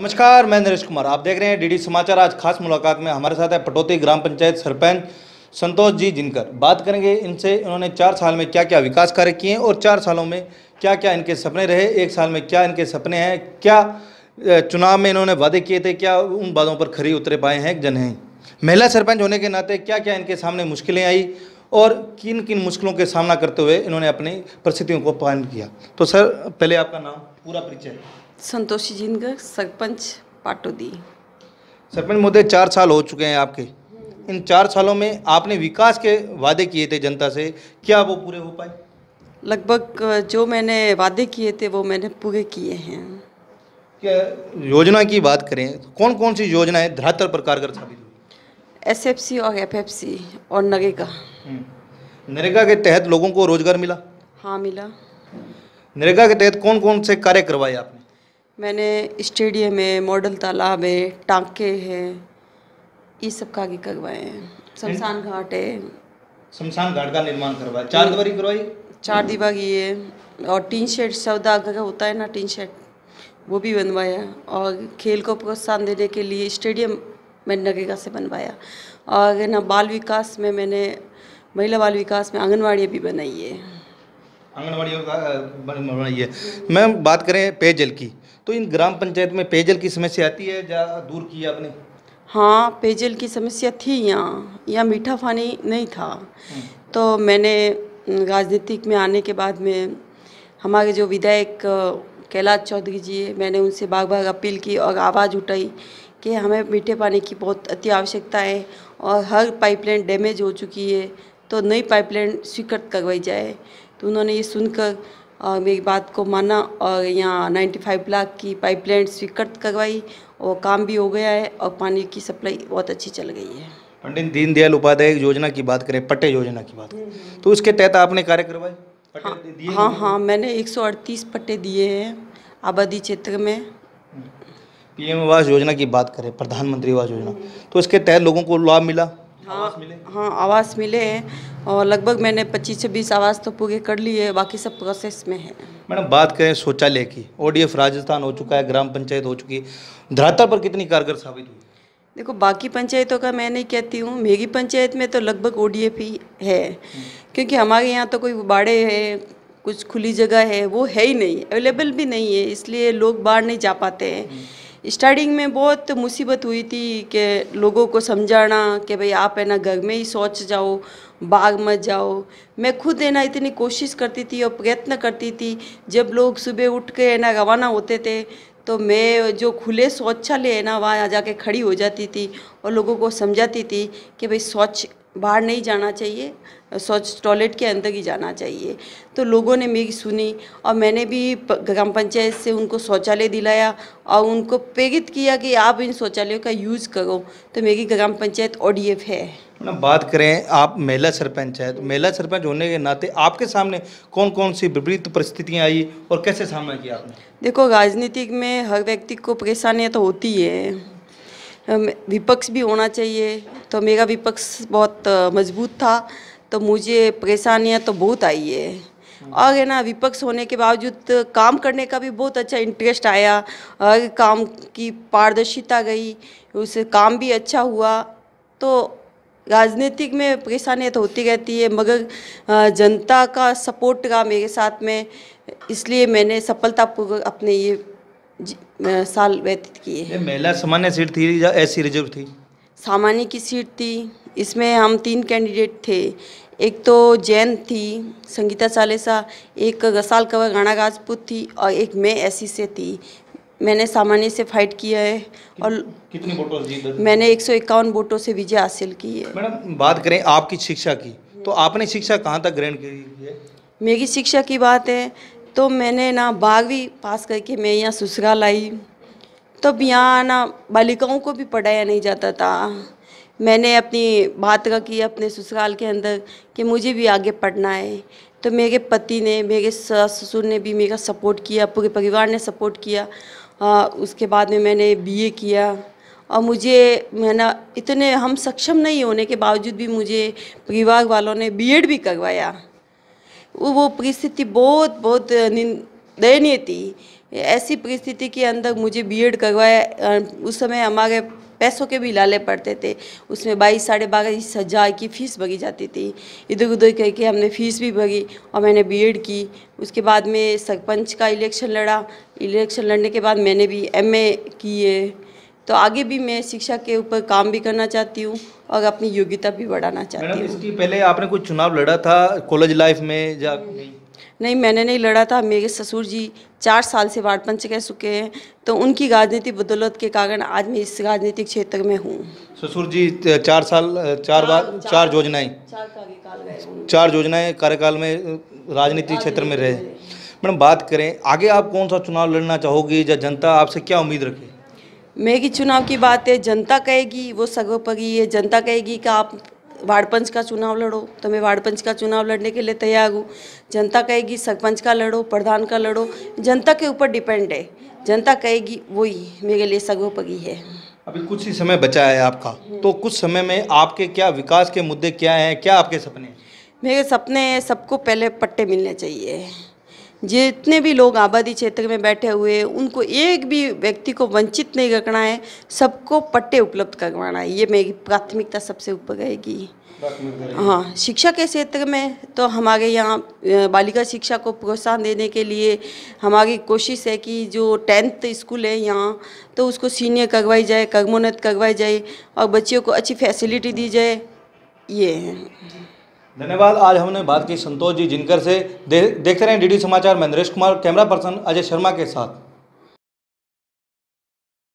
नमस्कार मैं नरेश कुमार आप देख रहे हैं डीडी समाचार आज खास मुलाकात में हमारे साथ है पटौती ग्राम पंचायत सरपंच संतोष जी जिनकर बात करेंगे इनसे इन्होंने चार साल में क्या क्या विकास कार्य किए हैं और चार सालों में क्या क्या इनके सपने रहे एक साल में क्या इनके सपने हैं क्या चुनाव में इन्होंने वादे किए थे क्या उन वादों पर खरी उतरे पाए हैं जन हैं महिला सरपंच होने के नाते क्या क्या इनके सामने मुश्किलें आई और किन किन मुश्किलों के सामना करते हुए इन्होंने अपनी परिस्थितियों को पालन किया तो सर पहले आपका नाम पूरा परिचय संतोषी झिनगर सरपंच पाटोदी सरपंच महोदय चार साल हो चुके हैं आपके इन चार सालों में आपने विकास के वादे किए थे जनता से क्या वो पूरे हो पाए लगभग जो मैंने वादे किए थे वो मैंने पूरे किए हैं क्या योजना की बात करें तो कौन कौन सी योजनाएं धरातल पर कारगर साबित हुई एस और एफ और नरेगा हम्म। नरेगा के तहत लोगों को रोजगार मिला हाँ मिला नरेगा के तहत कौन कौन से कार्य करवाए आपने मैंने स्टेडियम है मॉडल तालाब है टांके हैं ये सब का आगे करवाए हैं शमशान घाट है शमशान घाट का निर्माण करवाया चार दीवारी करवाई चार दीवारी है और टीन शेड सौदा का होता है ना टीन शेड वो भी बनवाया और खेल को प्रोत्साहन देने के लिए स्टेडियम मैंने नगेगा से बनवाया और ना बाल विकास में मैंने महिला बाल विकास में आंगनवाड़ी भी बनाई है आंगनबाड़ी है मैम बात करें पेयजल की तो इन ग्राम पंचायत में पेयजल की समस्या आती है या दूर की आपने हाँ पेयजल की समस्या थी यहाँ यहाँ मीठा पानी नहीं था तो मैंने राजनीतिक में आने के बाद में हमारे जो विधायक कैलाश चौधरी जी मैंने उनसे बाग बाग अपील की और आवाज़ उठाई कि हमें मीठे पानी की बहुत अति आवश्यकता है और हर पाइपलाइन डैमेज हो चुकी है तो नई पाइपलाइन स्वीकृत करवाई जाए तो उन्होंने ये सुनकर मेरी बात को माना और यहाँ 95 लाख की पाइपलाइन स्वीकृत करवाई और काम भी हो गया है और पानी की सप्लाई बहुत अच्छी चल गई है पंडित दीनदयाल उपाध्याय योजना की बात करें पट्टे योजना की बात करें तो उसके तहत आपने कार्य करवाए हाँ हाँ, हाँ मैंने 138 पट्टे दिए हैं आबादी क्षेत्र में पीएम आवास योजना की बात करें प्रधानमंत्री आवास योजना तो इसके तहत लोगों को लाभ मिला हाँ आवास मिले हाँ आवास मिले हैं और लगभग मैंने पच्चीस छब्बीस आवास तो पूरे कर लिए बाकी सब प्रोसेस में है मैडम बात करें शौचालय की ओडीएफ राजस्थान हो चुका है ग्राम पंचायत हो चुकी है धरातल पर कितनी कारगर साबित हुई देखो बाकी पंचायतों का मैं नहीं कहती हूँ मेगी पंचायत में तो लगभग ओ ही है क्योंकि हमारे यहाँ तो कोई बाड़े है कुछ खुली जगह है वो है ही नहीं अवेलेबल भी नहीं है इसलिए लोग बाहर नहीं जा पाते हैं स्टार्टिंग में बहुत मुसीबत हुई थी कि लोगों को समझाना कि भाई आप है ना घर में ही सोच जाओ बाग मत जाओ मैं खुद है ना इतनी कोशिश करती थी और प्रयत्न करती थी जब लोग सुबह उठ के है ना रवाना होते थे तो मैं जो खुले शौचालय है ना वहाँ जाके खड़ी हो जाती थी और लोगों को समझाती थी कि भाई शौच बाहर नहीं जाना चाहिए शौच टॉयलेट के अंदर ही जाना चाहिए तो लोगों ने मेरी सुनी और मैंने भी ग्राम पंचायत से उनको शौचालय दिलाया और उनको प्रेरित किया कि आप इन शौचालयों का यूज़ करो तो मेरी ग्राम पंचायत ओ है मैडम बात करें आप महिला सरपंच है तो महिला सरपंच होने के नाते आपके सामने कौन कौन सी विपरीत परिस्थितियाँ आई और कैसे सामना किया आपने देखो राजनीतिक में हर व्यक्ति को परेशानियाँ तो होती है विपक्ष भी होना चाहिए तो मेरा विपक्ष बहुत मजबूत था तो मुझे परेशानियाँ तो बहुत आई है और है ना विपक्ष होने के बावजूद काम करने का भी बहुत अच्छा इंटरेस्ट आया और काम की पारदर्शिता गई उसे काम भी अच्छा हुआ तो राजनीतिक में परेशानियाँ तो होती रहती है मगर जनता का सपोर्ट रहा मेरे साथ में इसलिए मैंने सफलतापूर्वक अपने ये साल व्यतीत किए हैं महिला सामान्य सीट थी या ऐसी रिजर्व थी सामान्य की सीट थी इसमें हम तीन कैंडिडेट थे एक तो जैन थी संगीता चालेसा एक गसाल कंवर गाना गाजपूत थी और एक मैं ऐसी से थी मैंने सामान्य से फाइट किया है और कितने वोटों से जीत मैंने एक सौ इक्यावन वोटों से विजय हासिल की है मैडम बात करें आपकी शिक्षा की तो आपने शिक्षा कहाँ तक ग्रहण की है मेरी शिक्षा की बात है तो मैंने ना बारहवीं पास करके मैं यहाँ ससुराल आई तब यहाँ ना बालिकाओं को भी पढ़ाया नहीं जाता था मैंने अपनी बात का की अपने ससुराल के अंदर कि मुझे भी आगे पढ़ना है तो मेरे पति ने मेरे सास ससुर ने भी मेरा सपोर्ट किया पूरे परिवार ने सपोर्ट किया आ, उसके बाद में मैंने बीए किया और मुझे मैं ना इतने हम सक्षम नहीं होने के बावजूद भी मुझे परिवार वालों ने बीएड भी करवाया वो परिस्थिति बहुत बहुत दयनीय थी ऐसी परिस्थिति के अंदर मुझे बीएड करवाया उस समय हमारे पैसों के भी लाले पड़ते थे उसमें बाईस साढ़े बाईस हज़ार की फ़ीस भरी जाती थी इधर उधर करके हमने फ़ीस भी भरी और मैंने बीएड की उसके बाद में सरपंच का इलेक्शन लड़ा इलेक्शन लड़ने के बाद मैंने भी एमए किए तो आगे भी मैं शिक्षा के ऊपर काम भी करना चाहती हूँ और अपनी योग्यता भी बढ़ाना चाहती हूँ इसकी पहले आपने कुछ चुनाव लड़ा था कॉलेज लाइफ में या नहीं मैंने नहीं लड़ा था मेरे ससुर जी चार साल से वार्ड पंच कह चुके हैं तो उनकी राजनीतिक बदौलत के कारण आज मैं इस राजनीतिक क्षेत्र में हूँ ससुर जी चार साल चार बार चार योजनाएं चार योजनाएं कार्यकाल में राजनीतिक क्षेत्र में रहे मैडम बात करें आगे आप कौन सा चुनाव लड़ना चाहोगी या जनता आपसे क्या उम्मीद रखे मैं की चुनाव की बात है जनता कहेगी वो सगोपगी है जनता कहेगी कि आप वार्ड पंच का चुनाव लड़ो तो मैं वार्ड पंच का चुनाव लड़ने के लिए तैयार हूँ जनता कहेगी सरपंच का लड़ो प्रधान का लड़ो जनता के ऊपर डिपेंड है जनता कहेगी वही मेरे लिए सगोपगी है अभी कुछ ही समय बचा है आपका तो कुछ समय में आपके क्या विकास के मुद्दे क्या हैं क्या आपके सपने मेरे सपने सबको पहले पट्टे मिलने चाहिए जितने भी लोग आबादी क्षेत्र में बैठे हुए हैं उनको एक भी व्यक्ति को वंचित नहीं रखना है सबको पट्टे उपलब्ध करवाना है ये मेरी प्राथमिकता सबसे ऊपर रहेगी हाँ शिक्षा के क्षेत्र में तो हमारे यहाँ बालिका शिक्षा को प्रोत्साहन देने के लिए हमारी कोशिश है कि जो टेंथ स्कूल है यहाँ तो उसको सीनियर करवाई जाए कर्मोन्नत करवाई जाए और बच्चियों को अच्छी फैसिलिटी दी जाए ये है धन्यवाद आज हमने बात की संतोष जी जिनकर से दे, देखते रहे DD Samachar Mahendresh Naresh Kumar camera person Ajay Sharma के साथ